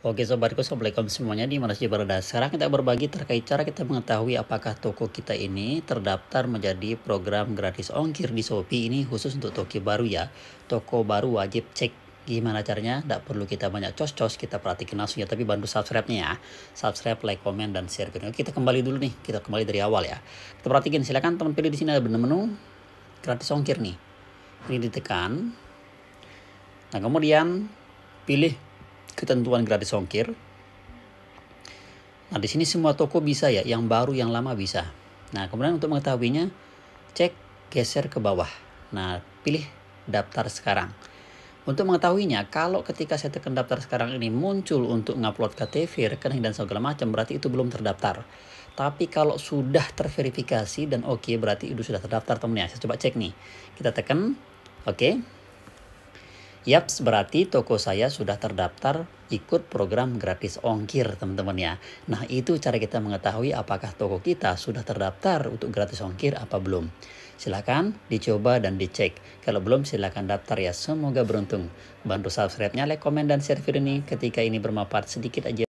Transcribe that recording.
Oke sobatku, Assalamualaikum semuanya di Manas Berada. Sekarang kita berbagi terkait cara kita mengetahui apakah toko kita ini terdaftar menjadi program gratis ongkir di Shopee ini khusus untuk toko baru ya. Toko baru wajib cek gimana caranya, tidak perlu kita banyak cos-cos, kita perhatikan langsung ya, tapi bantu subscribe-nya ya. Subscribe, like, komen, dan share. Kita kembali dulu nih, kita kembali dari awal ya. Kita perhatikan, silakan teman pilih di sini ada menu gratis ongkir nih. Ini ditekan. Nah kemudian pilih ketentuan gratis ongkir. Nah, di sini semua toko bisa ya, yang baru, yang lama bisa. Nah, kemudian untuk mengetahuinya, cek geser ke bawah. Nah, pilih daftar sekarang. Untuk mengetahuinya, kalau ketika saya tekan daftar sekarang ini muncul untuk ngupload KTV, rekening, dan segala macam, berarti itu belum terdaftar. Tapi kalau sudah terverifikasi dan oke, okay, berarti itu sudah terdaftar temennya. Saya coba cek nih. Kita tekan, oke. Okay. Yaps, berarti toko saya sudah terdaftar ikut program gratis ongkir teman-teman ya. Nah itu cara kita mengetahui apakah toko kita sudah terdaftar untuk gratis ongkir apa belum. Silahkan dicoba dan dicek. Kalau belum silahkan daftar ya. Semoga beruntung. Bantu subscribe-nya, like, komen, dan share video ini ketika ini bermanfaat sedikit aja.